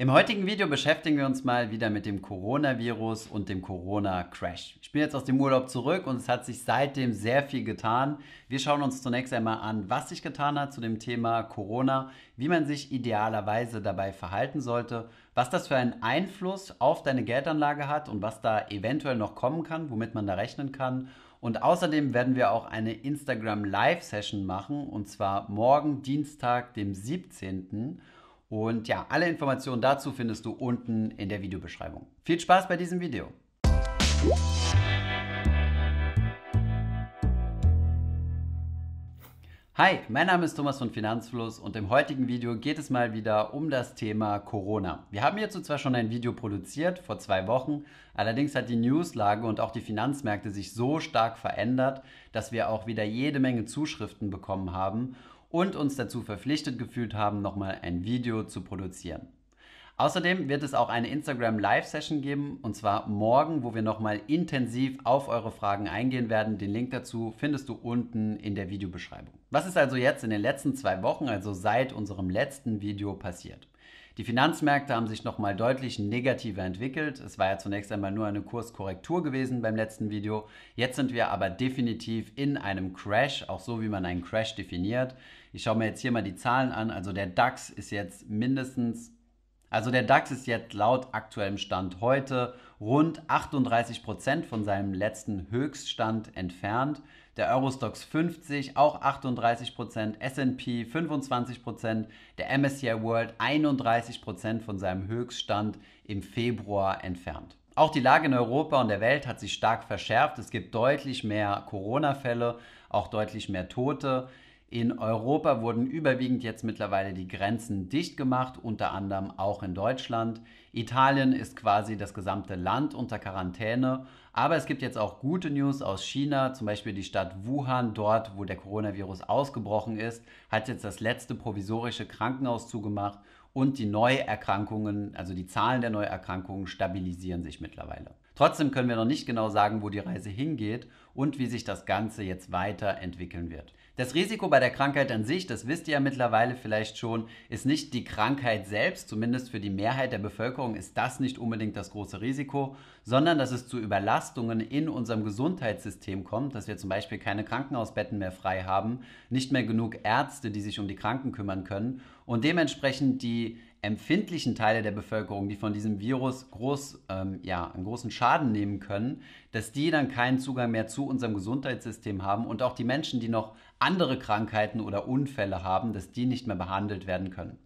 Im heutigen Video beschäftigen wir uns mal wieder mit dem Coronavirus und dem Corona-Crash. Ich bin jetzt aus dem Urlaub zurück und es hat sich seitdem sehr viel getan. Wir schauen uns zunächst einmal an, was sich getan hat zu dem Thema Corona, wie man sich idealerweise dabei verhalten sollte, was das für einen Einfluss auf deine Geldanlage hat und was da eventuell noch kommen kann, womit man da rechnen kann und außerdem werden wir auch eine Instagram Live-Session machen, und zwar morgen Dienstag, dem 17. Und ja, alle Informationen dazu findest du unten in der Videobeschreibung. Viel Spaß bei diesem Video! Hi, mein Name ist Thomas von Finanzfluss und im heutigen Video geht es mal wieder um das Thema Corona. Wir haben hierzu zwar schon ein Video produziert vor zwei Wochen, allerdings hat die Newslage und auch die Finanzmärkte sich so stark verändert, dass wir auch wieder jede Menge Zuschriften bekommen haben und uns dazu verpflichtet gefühlt haben, nochmal ein Video zu produzieren. Außerdem wird es auch eine Instagram Live Session geben und zwar morgen, wo wir nochmal intensiv auf eure Fragen eingehen werden. Den Link dazu findest du unten in der Videobeschreibung. Was ist also jetzt in den letzten zwei Wochen, also seit unserem letzten Video passiert? Die Finanzmärkte haben sich nochmal deutlich negativer entwickelt. Es war ja zunächst einmal nur eine Kurskorrektur gewesen beim letzten Video. Jetzt sind wir aber definitiv in einem Crash, auch so wie man einen Crash definiert. Ich schaue mir jetzt hier mal die Zahlen an. Also der DAX ist jetzt mindestens, also der DAX ist jetzt laut aktuellem Stand heute rund 38 Prozent von seinem letzten Höchststand entfernt. Der Eurostox 50 auch 38 Prozent, SP 25 Prozent, der MSCI World 31 Prozent von seinem Höchststand im Februar entfernt. Auch die Lage in Europa und der Welt hat sich stark verschärft. Es gibt deutlich mehr Corona-Fälle, auch deutlich mehr Tote. In Europa wurden überwiegend jetzt mittlerweile die Grenzen dicht gemacht, unter anderem auch in Deutschland. Italien ist quasi das gesamte Land unter Quarantäne. Aber es gibt jetzt auch gute News aus China, zum Beispiel die Stadt Wuhan, dort wo der Coronavirus ausgebrochen ist, hat jetzt das letzte provisorische Krankenhaus zugemacht und die Neuerkrankungen, also die Zahlen der Neuerkrankungen stabilisieren sich mittlerweile. Trotzdem können wir noch nicht genau sagen, wo die Reise hingeht und wie sich das Ganze jetzt weiterentwickeln wird. Das Risiko bei der Krankheit an sich, das wisst ihr ja mittlerweile vielleicht schon, ist nicht die Krankheit selbst, zumindest für die Mehrheit der Bevölkerung ist das nicht unbedingt das große Risiko, sondern dass es zu Überlastungen in unserem Gesundheitssystem kommt, dass wir zum Beispiel keine Krankenhausbetten mehr frei haben, nicht mehr genug Ärzte, die sich um die Kranken kümmern können und dementsprechend die empfindlichen Teile der Bevölkerung, die von diesem Virus groß, ähm, ja, einen großen Schaden nehmen können, dass die dann keinen Zugang mehr zu unserem Gesundheitssystem haben und auch die Menschen, die noch andere Krankheiten oder Unfälle haben, dass die nicht mehr behandelt werden können.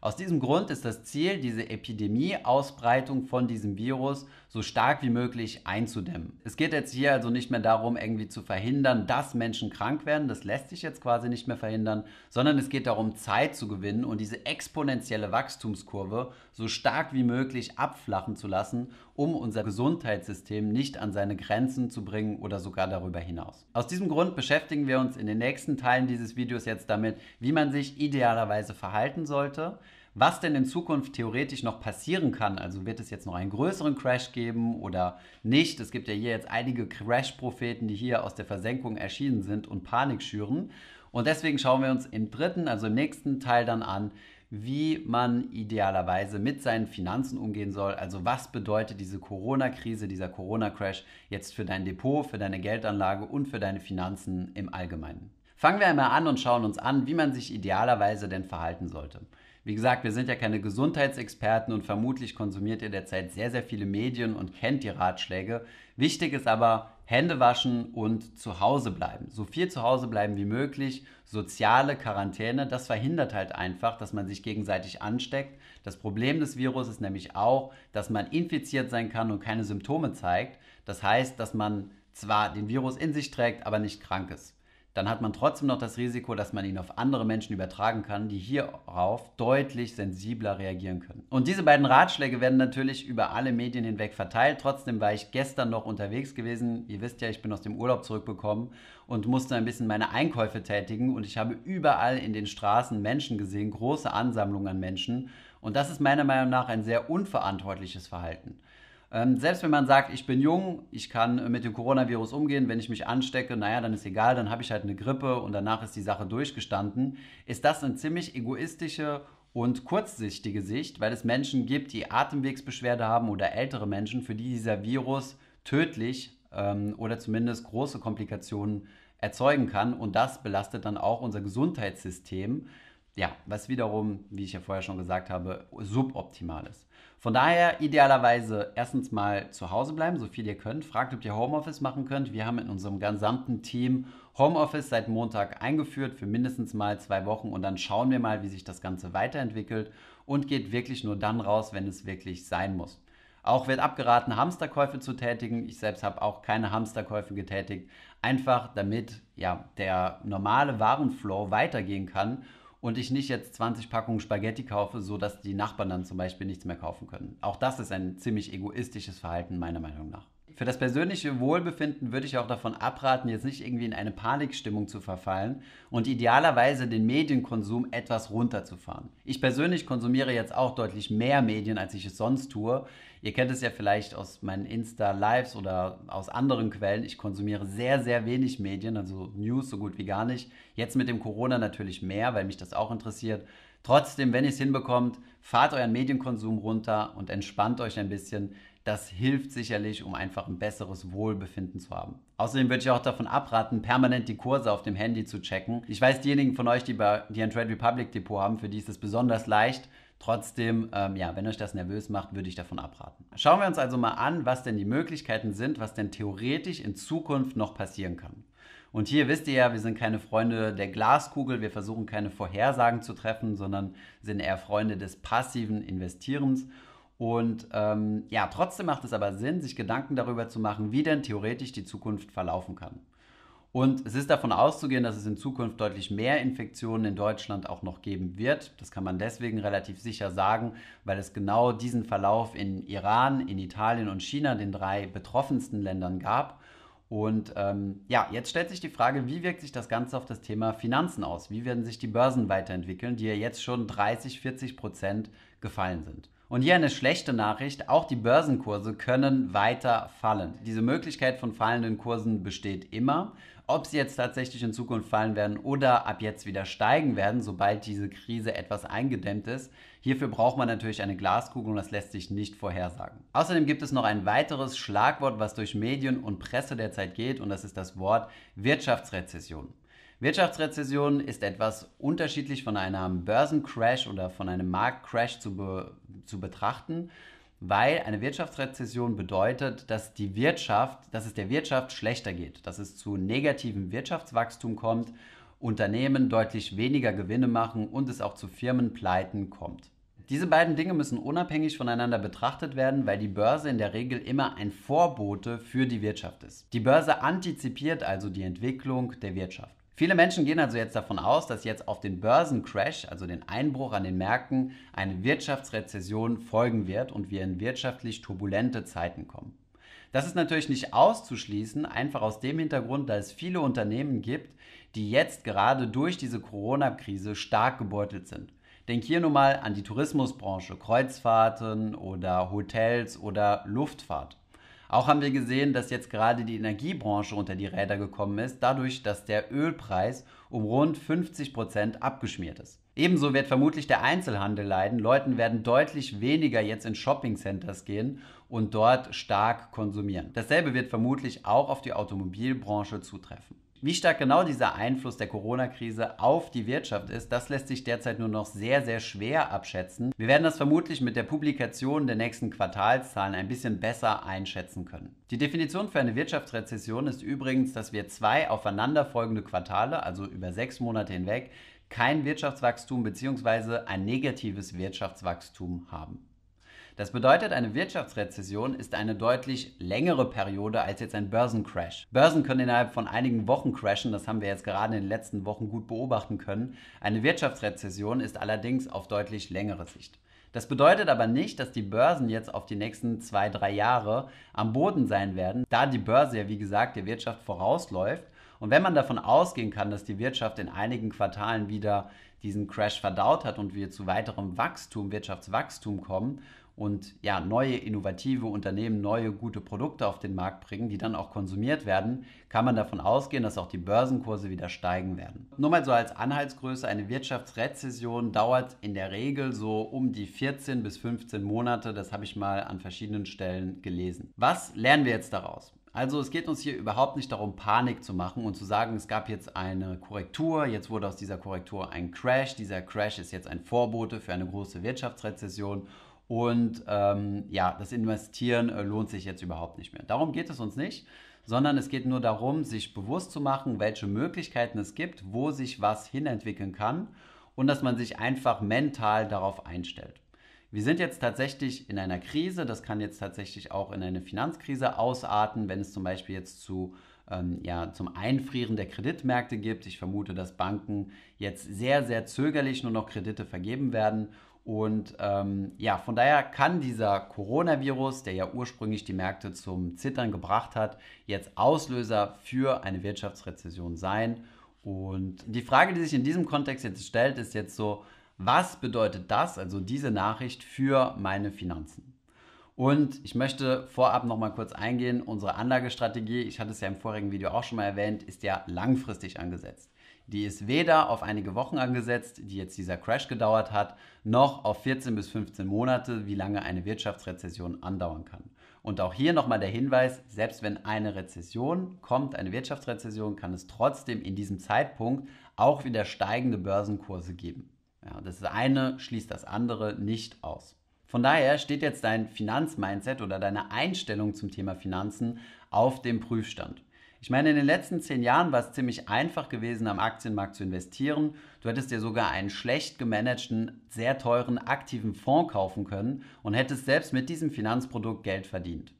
Aus diesem Grund ist das Ziel, diese Epidemie-Ausbreitung von diesem Virus so stark wie möglich einzudämmen. Es geht jetzt hier also nicht mehr darum, irgendwie zu verhindern, dass Menschen krank werden, das lässt sich jetzt quasi nicht mehr verhindern, sondern es geht darum, Zeit zu gewinnen und diese exponentielle Wachstumskurve so stark wie möglich abflachen zu lassen, um unser Gesundheitssystem nicht an seine Grenzen zu bringen oder sogar darüber hinaus. Aus diesem Grund beschäftigen wir uns in den nächsten Teilen dieses Videos jetzt damit, wie man sich idealerweise verhalten sollte, was denn in Zukunft theoretisch noch passieren kann. Also wird es jetzt noch einen größeren Crash geben oder nicht? Es gibt ja hier jetzt einige Crash-Propheten, die hier aus der Versenkung erschienen sind und Panik schüren. Und deswegen schauen wir uns im dritten, also im nächsten Teil dann an, wie man idealerweise mit seinen Finanzen umgehen soll. Also was bedeutet diese Corona-Krise, dieser Corona-Crash jetzt für dein Depot, für deine Geldanlage und für deine Finanzen im Allgemeinen. Fangen wir einmal an und schauen uns an, wie man sich idealerweise denn verhalten sollte. Wie gesagt, wir sind ja keine Gesundheitsexperten und vermutlich konsumiert ihr derzeit sehr, sehr viele Medien und kennt die Ratschläge. Wichtig ist aber, Hände waschen und zu Hause bleiben. So viel zu Hause bleiben wie möglich. Soziale Quarantäne, das verhindert halt einfach, dass man sich gegenseitig ansteckt. Das Problem des Virus ist nämlich auch, dass man infiziert sein kann und keine Symptome zeigt. Das heißt, dass man zwar den Virus in sich trägt, aber nicht krank ist dann hat man trotzdem noch das Risiko, dass man ihn auf andere Menschen übertragen kann, die hierauf deutlich sensibler reagieren können. Und diese beiden Ratschläge werden natürlich über alle Medien hinweg verteilt. Trotzdem war ich gestern noch unterwegs gewesen. Ihr wisst ja, ich bin aus dem Urlaub zurückgekommen und musste ein bisschen meine Einkäufe tätigen. Und ich habe überall in den Straßen Menschen gesehen, große Ansammlungen an Menschen. Und das ist meiner Meinung nach ein sehr unverantwortliches Verhalten. Ähm, selbst wenn man sagt, ich bin jung, ich kann äh, mit dem Coronavirus umgehen, wenn ich mich anstecke, naja, dann ist egal, dann habe ich halt eine Grippe und danach ist die Sache durchgestanden, ist das eine ziemlich egoistische und kurzsichtige Sicht, weil es Menschen gibt, die Atemwegsbeschwerde haben oder ältere Menschen, für die dieser Virus tödlich ähm, oder zumindest große Komplikationen erzeugen kann und das belastet dann auch unser Gesundheitssystem. Ja, was wiederum, wie ich ja vorher schon gesagt habe, suboptimal ist. Von daher idealerweise erstens mal zu Hause bleiben, so viel ihr könnt. Fragt, ob ihr Homeoffice machen könnt. Wir haben in unserem gesamten Team Homeoffice seit Montag eingeführt für mindestens mal zwei Wochen und dann schauen wir mal, wie sich das Ganze weiterentwickelt und geht wirklich nur dann raus, wenn es wirklich sein muss. Auch wird abgeraten, Hamsterkäufe zu tätigen. Ich selbst habe auch keine Hamsterkäufe getätigt. Einfach damit ja, der normale Warenflow weitergehen kann und ich nicht jetzt 20 Packungen Spaghetti kaufe, sodass die Nachbarn dann zum Beispiel nichts mehr kaufen können. Auch das ist ein ziemlich egoistisches Verhalten meiner Meinung nach. Für das persönliche Wohlbefinden würde ich auch davon abraten, jetzt nicht irgendwie in eine Panikstimmung zu verfallen und idealerweise den Medienkonsum etwas runterzufahren. Ich persönlich konsumiere jetzt auch deutlich mehr Medien, als ich es sonst tue. Ihr kennt es ja vielleicht aus meinen Insta-Lives oder aus anderen Quellen. Ich konsumiere sehr, sehr wenig Medien, also News so gut wie gar nicht. Jetzt mit dem Corona natürlich mehr, weil mich das auch interessiert. Trotzdem, wenn ihr es hinbekommt, fahrt euren Medienkonsum runter und entspannt euch ein bisschen. Das hilft sicherlich, um einfach ein besseres Wohlbefinden zu haben. Außerdem würde ich auch davon abraten, permanent die Kurse auf dem Handy zu checken. Ich weiß, diejenigen von euch, die, bei, die ein Trade Republic Depot haben, für die ist es besonders leicht. Trotzdem, ähm, ja, wenn euch das nervös macht, würde ich davon abraten. Schauen wir uns also mal an, was denn die Möglichkeiten sind, was denn theoretisch in Zukunft noch passieren kann. Und hier wisst ihr ja, wir sind keine Freunde der Glaskugel, wir versuchen keine Vorhersagen zu treffen, sondern sind eher Freunde des passiven Investierens. Und ähm, ja, trotzdem macht es aber Sinn, sich Gedanken darüber zu machen, wie denn theoretisch die Zukunft verlaufen kann. Und es ist davon auszugehen, dass es in Zukunft deutlich mehr Infektionen in Deutschland auch noch geben wird. Das kann man deswegen relativ sicher sagen, weil es genau diesen Verlauf in Iran, in Italien und China, den drei betroffensten Ländern gab. Und ähm, ja, jetzt stellt sich die Frage, wie wirkt sich das Ganze auf das Thema Finanzen aus? Wie werden sich die Börsen weiterentwickeln, die ja jetzt schon 30, 40 Prozent gefallen sind? Und hier eine schlechte Nachricht, auch die Börsenkurse können weiter fallen. Diese Möglichkeit von fallenden Kursen besteht immer. Ob sie jetzt tatsächlich in Zukunft fallen werden oder ab jetzt wieder steigen werden, sobald diese Krise etwas eingedämmt ist, hierfür braucht man natürlich eine Glaskugel und das lässt sich nicht vorhersagen. Außerdem gibt es noch ein weiteres Schlagwort, was durch Medien und Presse derzeit geht und das ist das Wort Wirtschaftsrezession. Wirtschaftsrezession ist etwas unterschiedlich von einem Börsencrash oder von einem Marktcrash zu, be zu betrachten, weil eine Wirtschaftsrezession bedeutet, dass die Wirtschaft, dass es der Wirtschaft schlechter geht, dass es zu negativem Wirtschaftswachstum kommt, Unternehmen deutlich weniger Gewinne machen und es auch zu Firmenpleiten kommt. Diese beiden Dinge müssen unabhängig voneinander betrachtet werden, weil die Börse in der Regel immer ein Vorbote für die Wirtschaft ist. Die Börse antizipiert also die Entwicklung der Wirtschaft. Viele Menschen gehen also jetzt davon aus, dass jetzt auf den Börsencrash, also den Einbruch an den Märkten, eine Wirtschaftsrezession folgen wird und wir in wirtschaftlich turbulente Zeiten kommen. Das ist natürlich nicht auszuschließen, einfach aus dem Hintergrund, da es viele Unternehmen gibt, die jetzt gerade durch diese Corona-Krise stark gebeutelt sind. Denk hier nur mal an die Tourismusbranche, Kreuzfahrten oder Hotels oder Luftfahrt. Auch haben wir gesehen, dass jetzt gerade die Energiebranche unter die Räder gekommen ist, dadurch, dass der Ölpreis um rund 50 Prozent abgeschmiert ist. Ebenso wird vermutlich der Einzelhandel leiden. Leuten werden deutlich weniger jetzt in Shopping Centers gehen und dort stark konsumieren. Dasselbe wird vermutlich auch auf die Automobilbranche zutreffen. Wie stark genau dieser Einfluss der Corona-Krise auf die Wirtschaft ist, das lässt sich derzeit nur noch sehr, sehr schwer abschätzen. Wir werden das vermutlich mit der Publikation der nächsten Quartalszahlen ein bisschen besser einschätzen können. Die Definition für eine Wirtschaftsrezession ist übrigens, dass wir zwei aufeinanderfolgende Quartale, also über sechs Monate hinweg, kein Wirtschaftswachstum bzw. ein negatives Wirtschaftswachstum haben. Das bedeutet, eine Wirtschaftsrezession ist eine deutlich längere Periode als jetzt ein Börsencrash. Börsen können innerhalb von einigen Wochen crashen, das haben wir jetzt gerade in den letzten Wochen gut beobachten können. Eine Wirtschaftsrezession ist allerdings auf deutlich längere Sicht. Das bedeutet aber nicht, dass die Börsen jetzt auf die nächsten zwei, drei Jahre am Boden sein werden, da die Börse ja wie gesagt der Wirtschaft vorausläuft. Und wenn man davon ausgehen kann, dass die Wirtschaft in einigen Quartalen wieder diesen Crash verdaut hat und wir zu weiterem Wachstum, Wirtschaftswachstum kommen und ja, neue innovative Unternehmen neue gute Produkte auf den Markt bringen, die dann auch konsumiert werden, kann man davon ausgehen, dass auch die Börsenkurse wieder steigen werden. Nur mal so als Anhaltsgröße, eine Wirtschaftsrezession dauert in der Regel so um die 14 bis 15 Monate, das habe ich mal an verschiedenen Stellen gelesen. Was lernen wir jetzt daraus? Also es geht uns hier überhaupt nicht darum, Panik zu machen und zu sagen, es gab jetzt eine Korrektur, jetzt wurde aus dieser Korrektur ein Crash, dieser Crash ist jetzt ein Vorbote für eine große Wirtschaftsrezession und ähm, ja, das Investieren äh, lohnt sich jetzt überhaupt nicht mehr. Darum geht es uns nicht, sondern es geht nur darum, sich bewusst zu machen, welche Möglichkeiten es gibt, wo sich was hinentwickeln kann und dass man sich einfach mental darauf einstellt. Wir sind jetzt tatsächlich in einer Krise, das kann jetzt tatsächlich auch in eine Finanzkrise ausarten, wenn es zum Beispiel jetzt zu, ähm, ja, zum Einfrieren der Kreditmärkte gibt. Ich vermute, dass Banken jetzt sehr, sehr zögerlich nur noch Kredite vergeben werden und ähm, ja, von daher kann dieser Coronavirus, der ja ursprünglich die Märkte zum Zittern gebracht hat, jetzt Auslöser für eine Wirtschaftsrezession sein. Und die Frage, die sich in diesem Kontext jetzt stellt, ist jetzt so, was bedeutet das, also diese Nachricht für meine Finanzen? Und ich möchte vorab nochmal kurz eingehen, unsere Anlagestrategie, ich hatte es ja im vorigen Video auch schon mal erwähnt, ist ja langfristig angesetzt. Die ist weder auf einige Wochen angesetzt, die jetzt dieser Crash gedauert hat, noch auf 14 bis 15 Monate, wie lange eine Wirtschaftsrezession andauern kann. Und auch hier nochmal der Hinweis, selbst wenn eine Rezession kommt, eine Wirtschaftsrezession, kann es trotzdem in diesem Zeitpunkt auch wieder steigende Börsenkurse geben. Ja, das eine schließt das andere nicht aus. Von daher steht jetzt dein Finanzmindset oder deine Einstellung zum Thema Finanzen auf dem Prüfstand. Ich meine, in den letzten zehn Jahren war es ziemlich einfach gewesen, am Aktienmarkt zu investieren. Du hättest dir sogar einen schlecht gemanagten, sehr teuren aktiven Fonds kaufen können und hättest selbst mit diesem Finanzprodukt Geld verdient.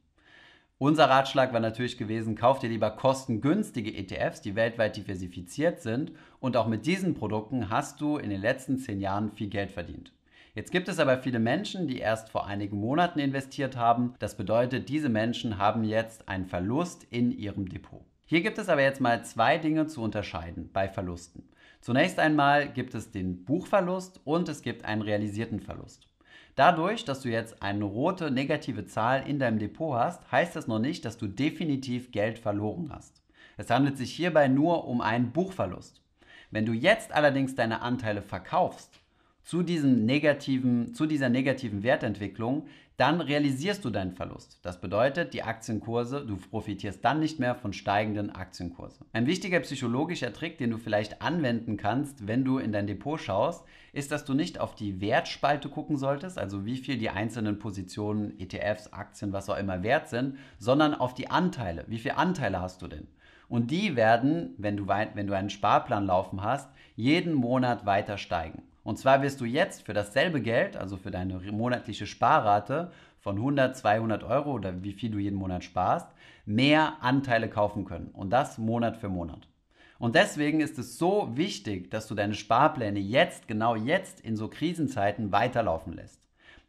Unser Ratschlag war natürlich gewesen, kauf dir lieber kostengünstige ETFs, die weltweit diversifiziert sind und auch mit diesen Produkten hast du in den letzten zehn Jahren viel Geld verdient. Jetzt gibt es aber viele Menschen, die erst vor einigen Monaten investiert haben. Das bedeutet, diese Menschen haben jetzt einen Verlust in ihrem Depot. Hier gibt es aber jetzt mal zwei Dinge zu unterscheiden bei Verlusten. Zunächst einmal gibt es den Buchverlust und es gibt einen realisierten Verlust. Dadurch, dass du jetzt eine rote negative Zahl in deinem Depot hast, heißt das noch nicht, dass du definitiv Geld verloren hast. Es handelt sich hierbei nur um einen Buchverlust. Wenn du jetzt allerdings deine Anteile verkaufst, zu, diesem negativen, zu dieser negativen Wertentwicklung, dann realisierst du deinen Verlust. Das bedeutet, die Aktienkurse, du profitierst dann nicht mehr von steigenden Aktienkursen. Ein wichtiger psychologischer Trick, den du vielleicht anwenden kannst, wenn du in dein Depot schaust, ist, dass du nicht auf die Wertspalte gucken solltest, also wie viel die einzelnen Positionen, ETFs, Aktien, was auch immer wert sind, sondern auf die Anteile. Wie viele Anteile hast du denn? Und die werden, wenn du, wenn du einen Sparplan laufen hast, jeden Monat weiter steigen. Und zwar wirst du jetzt für dasselbe Geld, also für deine monatliche Sparrate von 100, 200 Euro oder wie viel du jeden Monat sparst, mehr Anteile kaufen können. Und das Monat für Monat. Und deswegen ist es so wichtig, dass du deine Sparpläne jetzt, genau jetzt in so Krisenzeiten weiterlaufen lässt.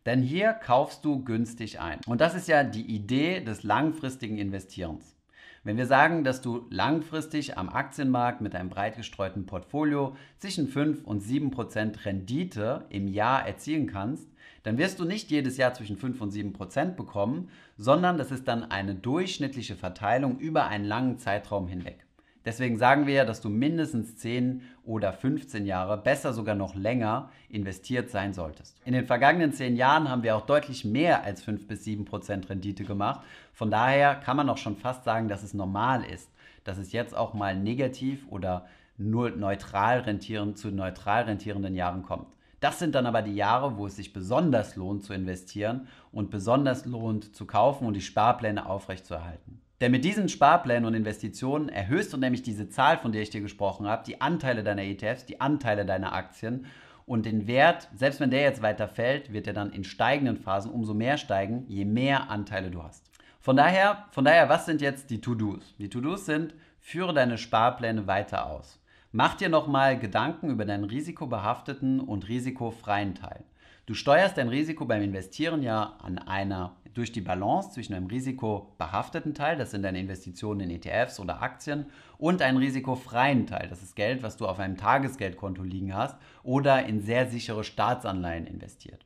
Denn hier kaufst du günstig ein. Und das ist ja die Idee des langfristigen Investierens. Wenn wir sagen, dass du langfristig am Aktienmarkt mit einem breit gestreuten Portfolio zwischen 5 und 7 Prozent Rendite im Jahr erzielen kannst, dann wirst du nicht jedes Jahr zwischen 5 und 7 Prozent bekommen, sondern das ist dann eine durchschnittliche Verteilung über einen langen Zeitraum hinweg. Deswegen sagen wir ja, dass du mindestens 10 oder 15 Jahre, besser sogar noch länger, investiert sein solltest. In den vergangenen 10 Jahren haben wir auch deutlich mehr als 5 bis 7 Prozent Rendite gemacht. Von daher kann man auch schon fast sagen, dass es normal ist, dass es jetzt auch mal negativ oder nur neutral rentieren zu neutral rentierenden Jahren kommt. Das sind dann aber die Jahre, wo es sich besonders lohnt zu investieren und besonders lohnt zu kaufen und die Sparpläne aufrechtzuerhalten. Denn mit diesen Sparplänen und Investitionen erhöhst du nämlich diese Zahl, von der ich dir gesprochen habe, die Anteile deiner ETFs, die Anteile deiner Aktien und den Wert, selbst wenn der jetzt weiter fällt, wird er dann in steigenden Phasen umso mehr steigen, je mehr Anteile du hast. Von daher, von daher was sind jetzt die To-Dos? Die To-Dos sind, führe deine Sparpläne weiter aus. Mach dir nochmal Gedanken über deinen risikobehafteten und risikofreien Teil. Du steuerst dein Risiko beim Investieren ja an einer durch die Balance zwischen einem risikobehafteten Teil, das sind deine Investitionen in ETFs oder Aktien, und einem risikofreien Teil, das ist Geld, was du auf einem Tagesgeldkonto liegen hast oder in sehr sichere Staatsanleihen investiert.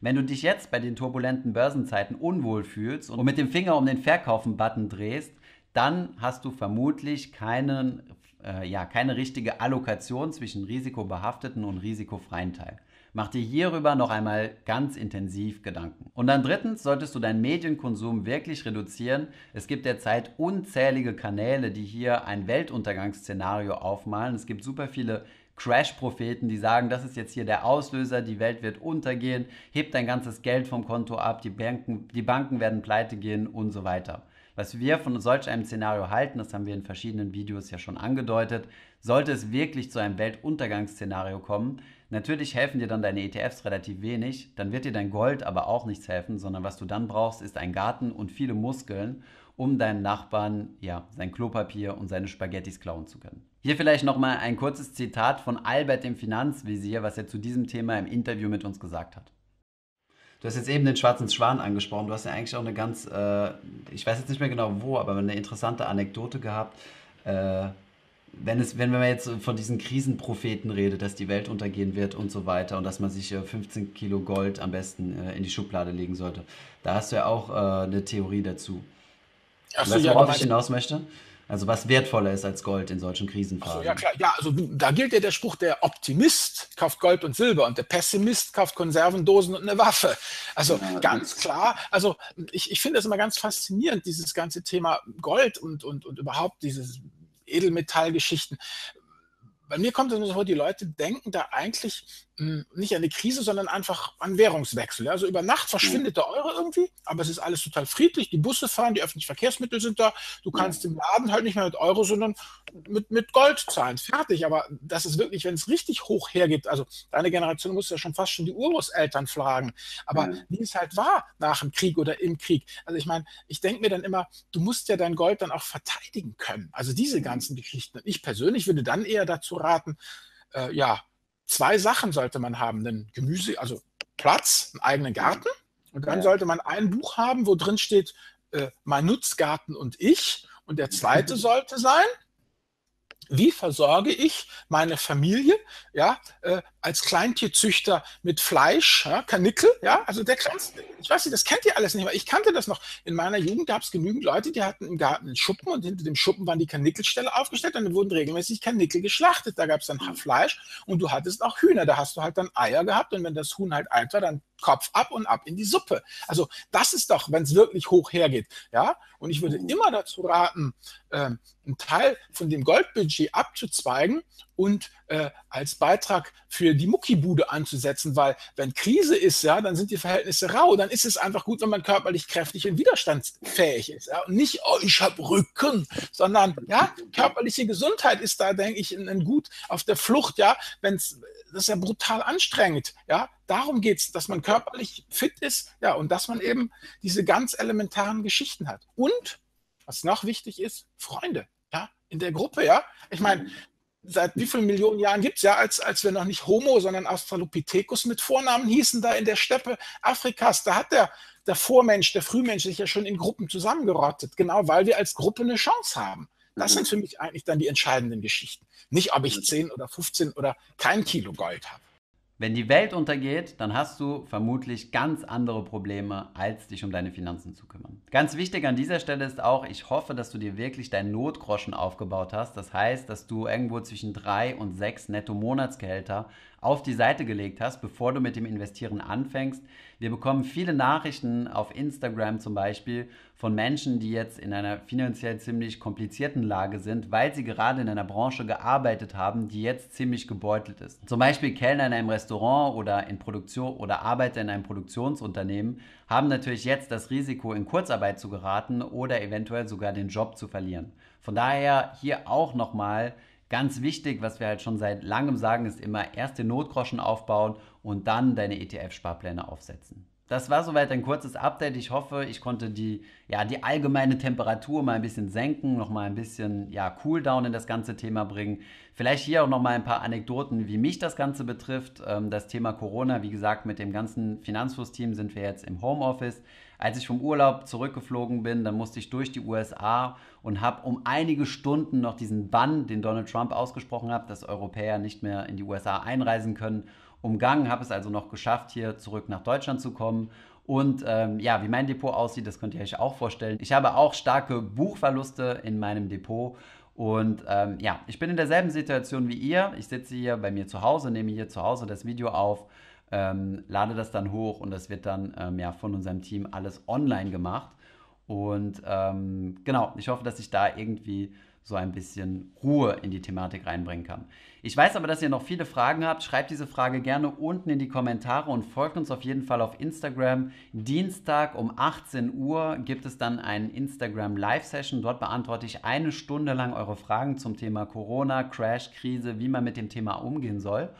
Wenn du dich jetzt bei den turbulenten Börsenzeiten unwohl fühlst und mit dem Finger um den Verkaufen-Button drehst, dann hast du vermutlich keinen, äh, ja, keine richtige Allokation zwischen risikobehafteten und risikofreien Teil. Mach dir hierüber noch einmal ganz intensiv Gedanken. Und dann drittens solltest du deinen Medienkonsum wirklich reduzieren. Es gibt derzeit unzählige Kanäle, die hier ein Weltuntergangsszenario aufmalen. Es gibt super viele Crash-Propheten, die sagen, das ist jetzt hier der Auslöser, die Welt wird untergehen, hebt dein ganzes Geld vom Konto ab, die Banken, die Banken werden pleite gehen und so weiter. Was wir von solch einem Szenario halten, das haben wir in verschiedenen Videos ja schon angedeutet, sollte es wirklich zu einem Weltuntergangsszenario kommen, Natürlich helfen dir dann deine ETFs relativ wenig, dann wird dir dein Gold aber auch nichts helfen, sondern was du dann brauchst, ist ein Garten und viele Muskeln, um deinem Nachbarn ja, sein Klopapier und seine Spaghettis klauen zu können. Hier vielleicht nochmal ein kurzes Zitat von Albert dem Finanzvisier, was er zu diesem Thema im Interview mit uns gesagt hat. Du hast jetzt eben den schwarzen Schwan angesprochen. Du hast ja eigentlich auch eine ganz, äh, ich weiß jetzt nicht mehr genau wo, aber eine interessante Anekdote gehabt, äh, wenn, es, wenn man jetzt von diesen Krisenpropheten redet, dass die Welt untergehen wird und so weiter und dass man sich 15 äh, Kilo Gold am besten äh, in die Schublade legen sollte, da hast du ja auch äh, eine Theorie dazu. Ach so, weißt du, worauf ja, ich hinaus möchte? Also was wertvoller ist als Gold in solchen Krisenphasen. So, ja, klar. Ja, also da gilt ja der Spruch, der Optimist kauft Gold und Silber und der Pessimist kauft Konservendosen und eine Waffe. Also ja, ganz klar. Also ich, ich finde das immer ganz faszinierend, dieses ganze Thema Gold und, und, und überhaupt dieses Edelmetallgeschichten. Bei mir kommt es so vor, die Leute denken da eigentlich, hm, nicht eine Krise, sondern einfach ein Währungswechsel. Also über Nacht hm. verschwindet der Euro irgendwie, aber es ist alles total friedlich. Die Busse fahren, die öffentlichen Verkehrsmittel sind da. Du hm. kannst im Laden halt nicht mehr mit Euro, sondern mit, mit Gold zahlen. Fertig. Aber das ist wirklich, wenn es richtig hoch hergibt, also deine Generation muss ja schon fast schon die Urgroßeltern fragen. Aber mhm. wie es halt war nach dem Krieg oder im Krieg. Also ich meine, ich denke mir dann immer, du musst ja dein Gold dann auch verteidigen können. Also diese ganzen Geschichten. Ich persönlich würde dann eher dazu raten, äh, ja, zwei Sachen sollte man haben: einen Gemüse, also Platz, einen eigenen Garten. Und dann ja. sollte man ein Buch haben, wo drin steht, äh, mein Nutzgarten und ich. Und der zweite sollte sein, wie versorge ich meine Familie, ja, äh, als Kleintierzüchter mit Fleisch, ja, Kanickel, ja, also der Kranz, ich weiß nicht, das kennt ihr alles nicht, aber ich kannte das noch. In meiner Jugend gab es genügend Leute, die hatten im Garten einen Schuppen und hinter dem Schuppen waren die Kanickelstelle aufgestellt und dann wurden regelmäßig Kanickel geschlachtet. Da gab es dann mhm. Fleisch und du hattest auch Hühner, da hast du halt dann Eier gehabt und wenn das Huhn halt alt war, dann Kopf ab und ab in die Suppe. Also das ist doch, wenn es wirklich hoch hergeht, ja, und ich würde mhm. immer dazu raten, ähm, einen Teil von dem Goldbild Strategy abzuzweigen und äh, als Beitrag für die Muckibude anzusetzen, weil wenn Krise ist, ja, dann sind die Verhältnisse rau, dann ist es einfach gut, wenn man körperlich kräftig und widerstandsfähig ist. Ja. Und nicht, oh, ich habe Rücken, sondern ja, körperliche Gesundheit ist da, denke ich, ein, ein Gut auf der Flucht, ja, wenn es das ist ja brutal anstrengend. Ja, darum geht es, dass man körperlich fit ist, ja, und dass man eben diese ganz elementaren Geschichten hat. Und, was noch wichtig ist, Freunde in der Gruppe, ja? Ich meine, mhm. seit wie vielen Millionen Jahren gibt es ja, als, als wir noch nicht Homo, sondern Australopithecus mit Vornamen hießen, da in der Steppe Afrikas, da hat der, der Vormensch, der Frühmensch sich ja schon in Gruppen zusammengerottet, genau weil wir als Gruppe eine Chance haben. Das mhm. sind für mich eigentlich dann die entscheidenden Geschichten. Nicht, ob ich 10 mhm. oder 15 oder kein Kilo Gold habe. Wenn die Welt untergeht, dann hast du vermutlich ganz andere Probleme, als dich um deine Finanzen zu kümmern. Ganz wichtig an dieser Stelle ist auch, ich hoffe, dass du dir wirklich deinen Notgroschen aufgebaut hast. Das heißt, dass du irgendwo zwischen drei und sechs netto Monatsgehälter auf die Seite gelegt hast, bevor du mit dem Investieren anfängst. Wir bekommen viele Nachrichten auf Instagram zum Beispiel von Menschen, die jetzt in einer finanziell ziemlich komplizierten Lage sind, weil sie gerade in einer Branche gearbeitet haben, die jetzt ziemlich gebeutelt ist. Zum Beispiel Kellner in einem Restaurant oder in Produktion oder Arbeiter in einem Produktionsunternehmen haben natürlich jetzt das Risiko, in Kurzarbeit zu geraten oder eventuell sogar den Job zu verlieren. Von daher hier auch nochmal ganz wichtig, was wir halt schon seit langem sagen, ist immer erst den Notgroschen aufbauen und dann deine ETF-Sparpläne aufsetzen. Das war soweit ein kurzes Update. Ich hoffe, ich konnte die, ja, die allgemeine Temperatur mal ein bisschen senken, nochmal ein bisschen ja, Cooldown in das ganze Thema bringen. Vielleicht hier auch nochmal ein paar Anekdoten, wie mich das Ganze betrifft. Ähm, das Thema Corona, wie gesagt, mit dem ganzen Finanzflussteam sind wir jetzt im Homeoffice. Als ich vom Urlaub zurückgeflogen bin, dann musste ich durch die USA und habe um einige Stunden noch diesen Bann, den Donald Trump ausgesprochen hat, dass Europäer nicht mehr in die USA einreisen können umgangen, habe es also noch geschafft, hier zurück nach Deutschland zu kommen. Und ähm, ja, wie mein Depot aussieht, das könnt ihr euch auch vorstellen. Ich habe auch starke Buchverluste in meinem Depot. Und ähm, ja, ich bin in derselben Situation wie ihr. Ich sitze hier bei mir zu Hause, nehme hier zu Hause das Video auf, ähm, lade das dann hoch und das wird dann ähm, ja, von unserem Team alles online gemacht. Und ähm, genau, ich hoffe, dass ich da irgendwie so ein bisschen Ruhe in die Thematik reinbringen kann. Ich weiß aber, dass ihr noch viele Fragen habt. Schreibt diese Frage gerne unten in die Kommentare und folgt uns auf jeden Fall auf Instagram. Dienstag um 18 Uhr gibt es dann eine Instagram Live-Session. Dort beantworte ich eine Stunde lang eure Fragen zum Thema Corona, Crash, Krise, wie man mit dem Thema umgehen soll.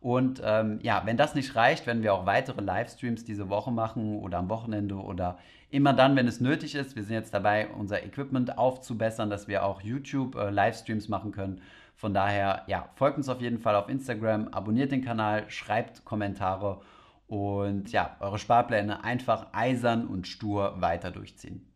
Und ähm, ja, wenn das nicht reicht, werden wir auch weitere Livestreams diese Woche machen oder am Wochenende oder immer dann, wenn es nötig ist. Wir sind jetzt dabei, unser Equipment aufzubessern, dass wir auch YouTube-Livestreams äh, machen können. Von daher, ja, folgt uns auf jeden Fall auf Instagram, abonniert den Kanal, schreibt Kommentare und ja, eure Sparpläne einfach eisern und stur weiter durchziehen.